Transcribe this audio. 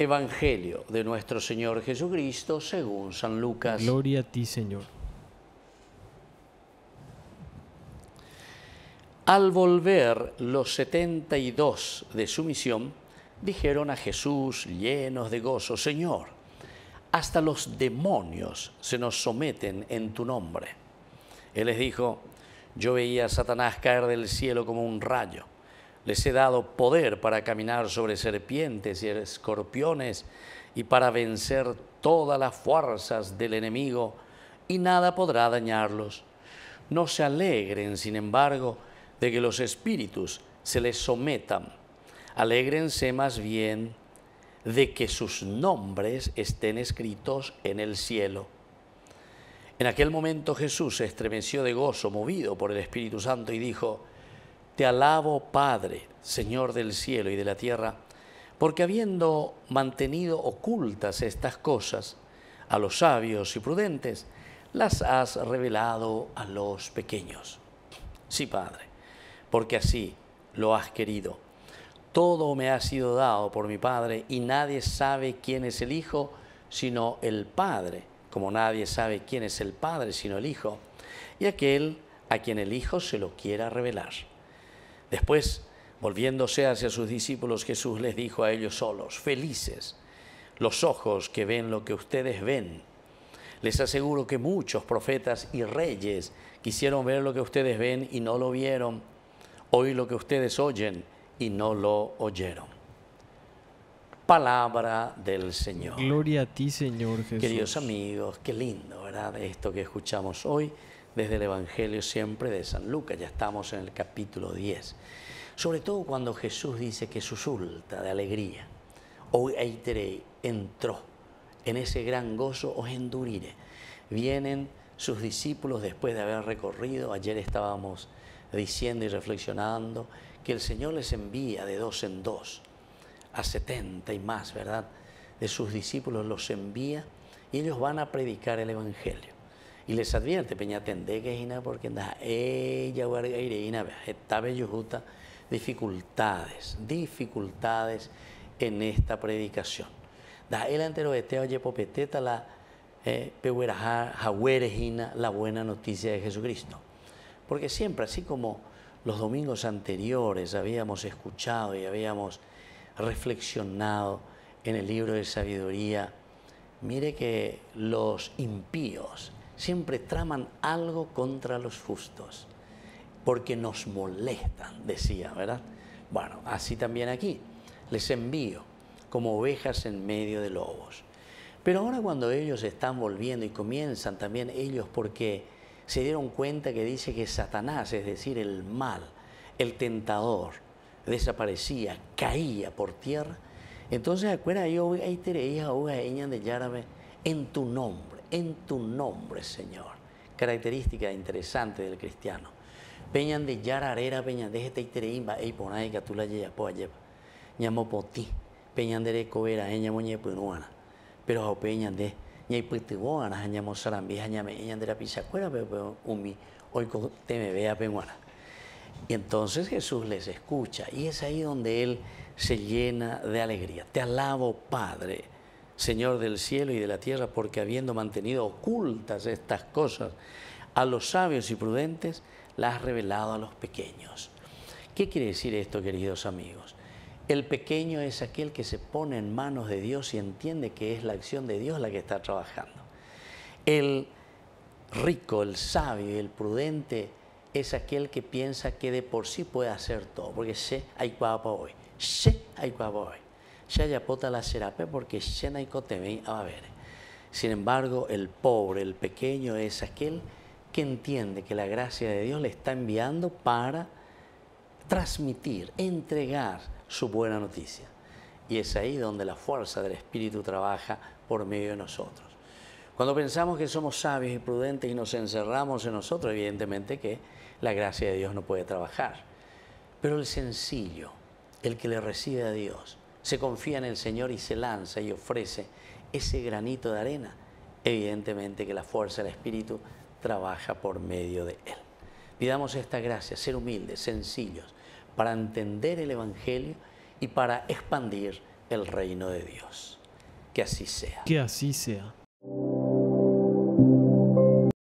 Evangelio de nuestro Señor Jesucristo según San Lucas. Gloria a ti, Señor. Al volver los setenta y dos de su misión, dijeron a Jesús llenos de gozo, Señor, hasta los demonios se nos someten en tu nombre. Él les dijo, yo veía a Satanás caer del cielo como un rayo. Les he dado poder para caminar sobre serpientes y escorpiones y para vencer todas las fuerzas del enemigo, y nada podrá dañarlos. No se alegren, sin embargo, de que los espíritus se les sometan. Alégrense más bien de que sus nombres estén escritos en el cielo. En aquel momento Jesús se estremeció de gozo, movido por el Espíritu Santo, y dijo, te alabo, Padre, Señor del cielo y de la tierra, porque habiendo mantenido ocultas estas cosas a los sabios y prudentes, las has revelado a los pequeños. Sí, Padre, porque así lo has querido. Todo me ha sido dado por mi Padre y nadie sabe quién es el Hijo sino el Padre, como nadie sabe quién es el Padre sino el Hijo, y aquel a quien el Hijo se lo quiera revelar. Después, volviéndose hacia sus discípulos, Jesús les dijo a ellos solos, felices los ojos que ven lo que ustedes ven. Les aseguro que muchos profetas y reyes quisieron ver lo que ustedes ven y no lo vieron, Hoy lo que ustedes oyen y no lo oyeron. Palabra del Señor. Gloria a ti, Señor Jesús. Queridos amigos, qué lindo, ¿verdad? Esto que escuchamos hoy desde el Evangelio siempre de San Lucas, ya estamos en el capítulo 10. Sobre todo cuando Jesús dice que susulta de alegría. Hoy oh, Eitere entró en ese gran gozo, os endurire. Vienen sus discípulos después de haber recorrido, ayer estábamos diciendo y reflexionando, que el Señor les envía de dos en dos, a setenta y más, ¿verdad? De sus discípulos los envía y ellos van a predicar el Evangelio y les advierte peña que porque ella dificultades, dificultades en esta predicación. Da la la buena noticia de Jesucristo. Porque siempre, así como los domingos anteriores habíamos escuchado y habíamos reflexionado en el libro de sabiduría, mire que los impíos, siempre traman algo contra los justos, porque nos molestan, decía, ¿verdad? Bueno, así también aquí, les envío como ovejas en medio de lobos. Pero ahora cuando ellos están volviendo y comienzan también ellos porque se dieron cuenta que dice que Satanás, es decir, el mal, el tentador, desaparecía, caía por tierra, entonces acuerda, yo te a de Yarabe en tu nombre en tu nombre, Señor. Característica interesante del cristiano. Peñan de yararera, peñan de este itereimba, ey que tú la llevas, poa lleva. por poti, peñan de cobera, ñamo ñepunuana. Pero a peñan de ñaipuituana, ñamo sarambija, ñame, ñan de la umi, hoy te me vea peñuana. Y entonces Jesús les escucha y es ahí donde Él se llena de alegría. Te alabo, Padre Señor del cielo y de la tierra, porque habiendo mantenido ocultas estas cosas a los sabios y prudentes, las has revelado a los pequeños. ¿Qué quiere decir esto, queridos amigos? El pequeño es aquel que se pone en manos de Dios y entiende que es la acción de Dios la que está trabajando. El rico, el sabio y el prudente es aquel que piensa que de por sí puede hacer todo, porque se hay guapa hoy, sé, hay hoy pota la serape porque a ver. Sin embargo, el pobre, el pequeño es aquel que entiende que la gracia de Dios le está enviando para transmitir, entregar su buena noticia. Y es ahí donde la fuerza del Espíritu trabaja por medio de nosotros. Cuando pensamos que somos sabios y prudentes y nos encerramos en nosotros, evidentemente que la gracia de Dios no puede trabajar. Pero el sencillo, el que le recibe a Dios, se confía en el Señor y se lanza y ofrece ese granito de arena, evidentemente que la fuerza del Espíritu trabaja por medio de Él. Pidamos esta gracia, ser humildes, sencillos, para entender el Evangelio y para expandir el reino de Dios. Que así sea. Que así sea.